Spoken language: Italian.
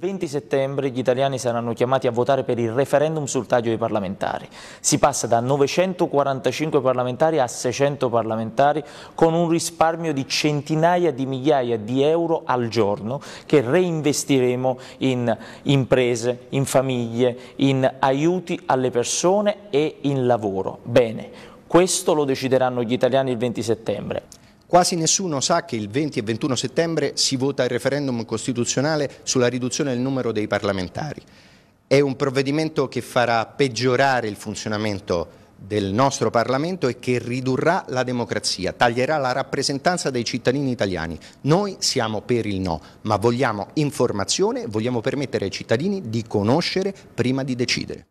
20 settembre gli italiani saranno chiamati a votare per il referendum sul taglio dei parlamentari. Si passa da 945 parlamentari a 600 parlamentari con un risparmio di centinaia di migliaia di euro al giorno che reinvestiremo in imprese, in famiglie, in aiuti alle persone e in lavoro. Bene, questo lo decideranno gli italiani il 20 settembre. Quasi nessuno sa che il 20 e 21 settembre si vota il referendum costituzionale sulla riduzione del numero dei parlamentari. È un provvedimento che farà peggiorare il funzionamento del nostro Parlamento e che ridurrà la democrazia, taglierà la rappresentanza dei cittadini italiani. Noi siamo per il no, ma vogliamo informazione, vogliamo permettere ai cittadini di conoscere prima di decidere.